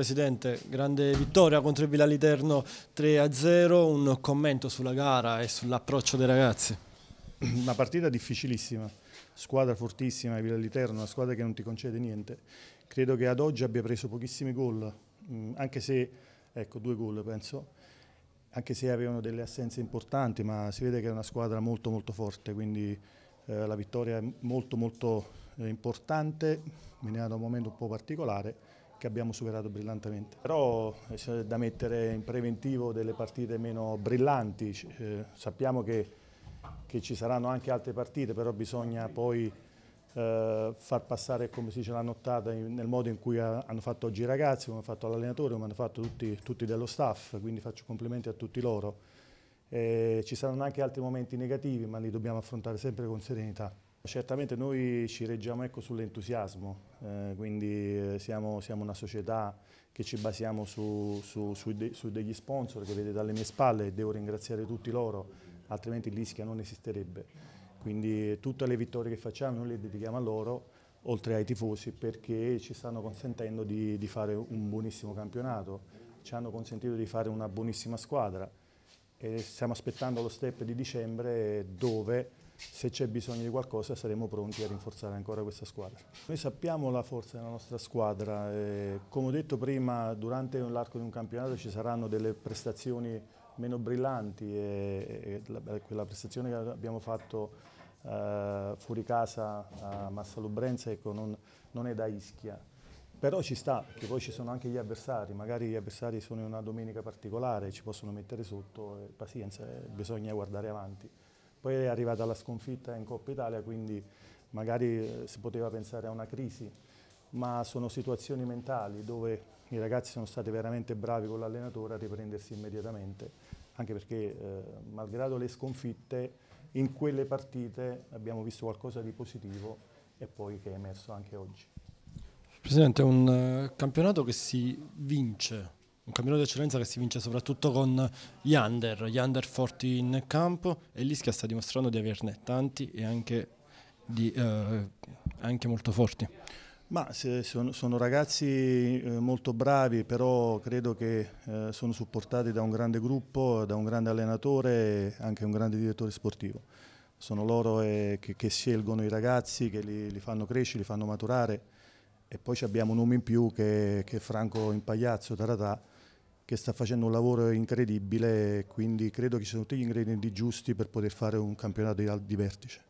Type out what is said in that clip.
Presidente, grande vittoria contro il Vilaliterno 3-0, un commento sulla gara e sull'approccio dei ragazzi. Una partita difficilissima, squadra fortissima il Vilaliterno, una squadra che non ti concede niente. Credo che ad oggi abbia preso pochissimi gol, mm, anche se, ecco, due gol penso, anche se avevano delle assenze importanti, ma si vede che è una squadra molto molto forte, quindi eh, la vittoria è molto molto eh, importante, veniva da un momento un po' particolare, che abbiamo superato brillantemente. Però è eh, da mettere in preventivo delle partite meno brillanti, eh, sappiamo che, che, ci saranno anche altre partite, però bisogna poi eh, far passare come si dice la nottata nel modo in cui ha, hanno fatto oggi i ragazzi, come hanno fatto l'allenatore, come hanno fatto tutti, tutti dello staff, quindi faccio complimenti a tutti loro. Eh, ci saranno anche altri momenti negativi, ma li dobbiamo affrontare sempre con serenità. Certamente noi ci reggiamo ecco, sull'entusiasmo, eh, quindi eh, siamo, siamo, una società che ci basiamo su, su, su, de, su degli sponsor che vedete alle mie spalle e devo ringraziare tutti loro, altrimenti l'Ischia non esisterebbe. Quindi eh, tutte le vittorie che facciamo noi le dedichiamo a loro, oltre ai tifosi, perché ci stanno consentendo di, di fare un buonissimo campionato, ci hanno consentito di fare una buonissima squadra e stiamo aspettando lo step di dicembre dove se c'è bisogno di qualcosa saremo pronti a rinforzare ancora questa squadra. Noi sappiamo la forza della nostra squadra, e, eh, come ho detto prima durante l'arco di un campionato ci saranno delle prestazioni meno brillanti e, e eh, quella prestazione che abbiamo fatto eh, fuori casa a Massa Lubrenza ecco, non, non, è da ischia. Però ci sta, perché poi ci sono anche gli avversari, magari gli avversari sono in una domenica particolare, ci possono mettere sotto, pazienza, eh, bisogna guardare avanti. Poi è arrivata la sconfitta in Coppa Italia, quindi magari eh, si poteva pensare a una crisi, ma sono situazioni mentali dove i ragazzi sono stati veramente bravi con l'allenatore a riprendersi immediatamente, anche perché eh, malgrado le sconfitte in quelle partite abbiamo visto qualcosa di positivo e poi che è emerso anche oggi. Presidente, è un eh, campionato che si vince un campionato d'eccellenza che si vince soprattutto con gli under, gli under forti in campo e l'Ischia sta dimostrando di averne tanti e anche, di, eh, anche molto forti. Ma sono, sono, ragazzi eh, molto bravi, però credo che eh, sono supportati da un grande gruppo, da un grande allenatore e anche un grande direttore sportivo. Sono loro eh, che, che, scelgono i ragazzi, che li, li fanno crescere, li fanno maturare e poi abbiamo un uomo in più che, che è Franco Impagliazzo Taratà che sta facendo un lavoro incredibile quindi credo che ci siano tutti gli ingredienti giusti per poter fare un campionato di, di vertice.